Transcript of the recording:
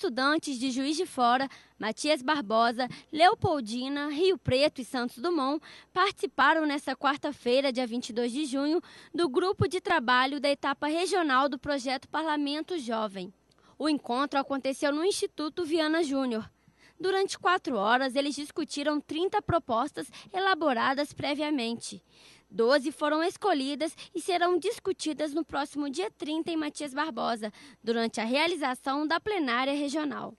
estudantes de Juiz de Fora, Matias Barbosa, Leopoldina, Rio Preto e Santos Dumont participaram nesta quarta-feira, dia 22 de junho, do grupo de trabalho da etapa regional do projeto Parlamento Jovem. O encontro aconteceu no Instituto Viana Júnior. Durante quatro horas, eles discutiram 30 propostas elaboradas previamente. Doze foram escolhidas e serão discutidas no próximo dia 30 em Matias Barbosa, durante a realização da plenária regional.